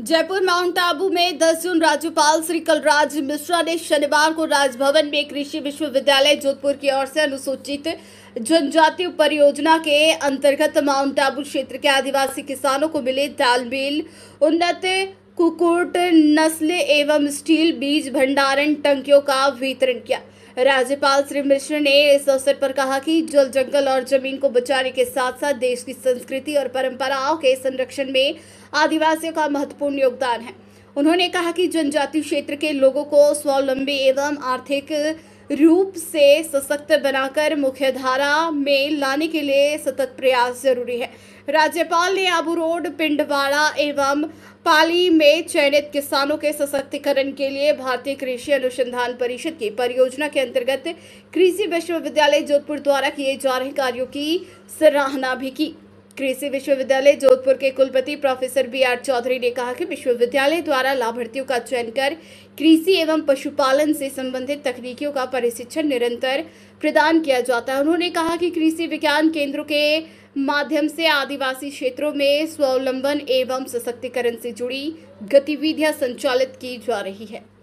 Jaipur mount Abu में 10 जून राज्यपाल श्री कलराज मिश्रा ने शनिवार को राजभवन में कृषि विश्वविद्यालय जोधपुर की ओर से अनुसूचित जनजाति परियोजना के अंतर्गत माउंट आबू क्षेत्र के आदिवासी किसानों को मिले तालमेल उन्नत कुकुट नस्ल एवं स्टील बीज भंडारण टंकियों का वितरण किया राज्यपाल श्री मिश्र ने इस अवसर पर कहा कि जल जंगल और जमीन को बचाने के साथ साथ देश की संस्कृति और परंपराओं के संरक्षण में आदिवासियों का महत्वपूर्ण योगदान है उन्होंने कहा कि जनजातीय क्षेत्र के लोगों को स्वावलंबी एवं आर्थिक रूप से सशक्त बनाकर मुख्यधारा में लाने के लिए सतत प्रयास जरूरी है राज्यपाल ने आबू रोड पिंडवाड़ा एवं पाली में चयनित किसानों के सशक्तिकरण के लिए भारतीय कृषि अनुसंधान परिषद की परियोजना के अंतर्गत कृषि विश्वविद्यालय जोधपुर द्वारा किए जा रहे कार्यों की सराहना भी की कृषि विश्वविद्यालय जोधपुर के कुलपति प्रोफेसर बी आर चौधरी ने कहा कि विश्वविद्यालय द्वारा लाभार्थियों का चयन कर कृषि एवं पशुपालन से संबंधित तकनीकियों का प्रशिक्षण निरंतर प्रदान किया जाता है उन्होंने कहा कि कृषि विज्ञान केंद्रों के माध्यम से आदिवासी क्षेत्रों में स्वावलंबन एवं सशक्तिकरण से जुड़ी गतिविधियां संचालित की जा रही है